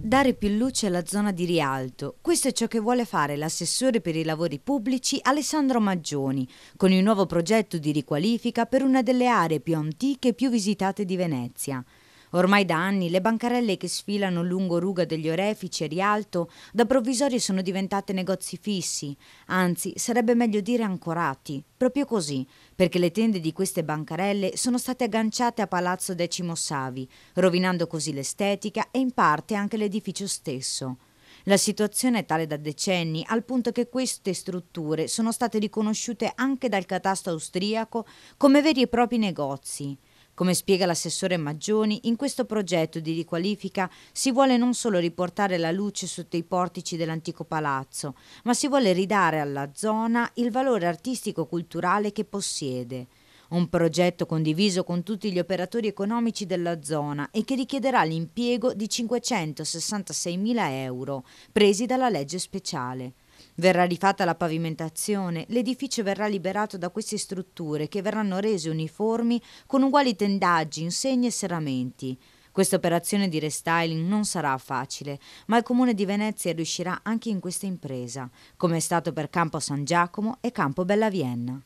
Dare più luce alla zona di Rialto, questo è ciò che vuole fare l'assessore per i lavori pubblici Alessandro Maggioni, con il nuovo progetto di riqualifica per una delle aree più antiche e più visitate di Venezia. Ormai da anni le bancarelle che sfilano lungo ruga degli orefici e rialto da provvisori sono diventate negozi fissi, anzi sarebbe meglio dire ancorati, proprio così, perché le tende di queste bancarelle sono state agganciate a Palazzo Decimo Savi, rovinando così l'estetica e in parte anche l'edificio stesso. La situazione è tale da decenni, al punto che queste strutture sono state riconosciute anche dal catasto austriaco come veri e propri negozi. Come spiega l'assessore Maggioni, in questo progetto di riqualifica si vuole non solo riportare la luce sotto i portici dell'antico palazzo, ma si vuole ridare alla zona il valore artistico-culturale che possiede. Un progetto condiviso con tutti gli operatori economici della zona e che richiederà l'impiego di 566.000 euro presi dalla legge speciale. Verrà rifatta la pavimentazione, l'edificio verrà liberato da queste strutture che verranno rese uniformi con uguali tendaggi, insegne e serramenti. Questa operazione di restyling non sarà facile, ma il Comune di Venezia riuscirà anche in questa impresa, come è stato per Campo San Giacomo e Campo Bella Vienna.